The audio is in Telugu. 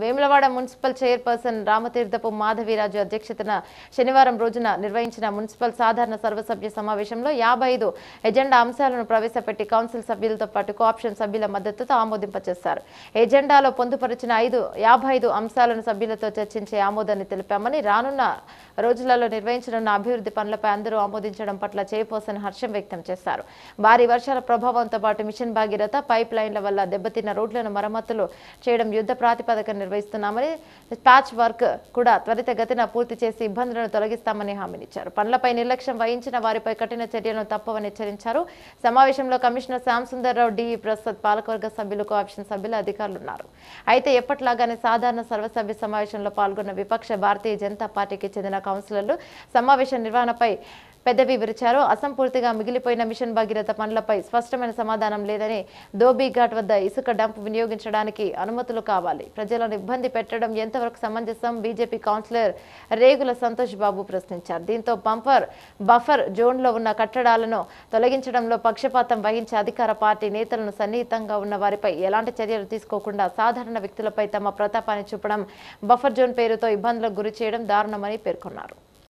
వేములవాడ మున్సిపల్ చైర్పర్సన్ రామతీర్థపు మాధవీరాజు అధ్యక్షతన శనివారం రోజున నిర్వహించిన మున్సిపల్ సాధారణ సర్వసభ్య సమావేశంలో యాభై ఎజెండా అంశాలను ప్రవేశపెట్టి కౌన్సిల్ సభ్యులతో పాటు కోఆప్షన్ సభ్యుల మద్దతుతో ఆమోదింపచేశారు ఎజెండాలో పొందుపరిచిన ఐదు యాభై అంశాలను సభ్యులతో చర్చించే ఆమోదాన్ని తెలిపామని రానున్న రోజులలో నిర్వహించనున్న అభివృద్ధి పనులపై అందరూ ఆమోదించడం పట్ల చేయపోసని హర్షం వ్యక్తం చేశారు భారీ వర్షాల ప్రభావంతో పాటు మిషన్ భాగీరథ పైప్ లైన్ల వల్ల దెబ్బతిన్న రోడ్లను మరమ్మతులు చేయడం యుద్ధ ప్రాతిపదికన నిర్వహిస్తున్నామని ప్యాచ్ వర్క్ కూడా త్వరితగతిన పూర్తి చేసి ఇబ్బందులను తొలగిస్తామని హామీనిచ్చారు పనులపై నిర్లక్ష్యం వహించిన వారిపై కఠిన చర్యలను తప్పవని హెచ్చరించారు సమావేశంలో కమిషనర్ శ్యాంసుందర్ రావు డిఈ ప్రసాద్ పాలకవర్గ సభ్యులు కోఆప్షన్ సభ్యులు అధికారులు ఉన్నారు అయితే ఎప్పట్లాగానే సాధారణ సర్వసభ్య సమావేశంలో పాల్గొన్న విపక్ష భారతీయ జనతా పార్టీకి చెందిన కౌన్సిలర్లు సమావేశ నిర్వహణపై పెద్దవి విరిచారు అసంపూర్తిగా మిగిలిపోయిన మిషన్ భగీరథ పనులపై స్పష్టమైన సమాధానం లేదని దోబీ ఘాట్ వద్ద ఇసుక డంప్ వినియోగించడానికి అనుమతులు కావాలి ప్రజలను ఇబ్బంది పెట్టడం ఎంతవరకు సమంజసం బీజేపీ కౌన్సిలర్ రేగుల సంతోష్ బాబు ప్రశ్నించారు దీంతో బంపర్ బఫర్ జోన్లో ఉన్న కట్టడాలను తొలగించడంలో పక్షపాతం వహించే అధికార పార్టీ నేతలను సన్నిహితంగా ఉన్న వారిపై ఎలాంటి చర్యలు తీసుకోకుండా సాధారణ వ్యక్తులపై తమ ప్రతాపాన్ని చూపడం బఫర్ జోన్ పేరుతో ఇబ్బందులకు గురి చేయడం దారుణమని పేర్కొన్నారు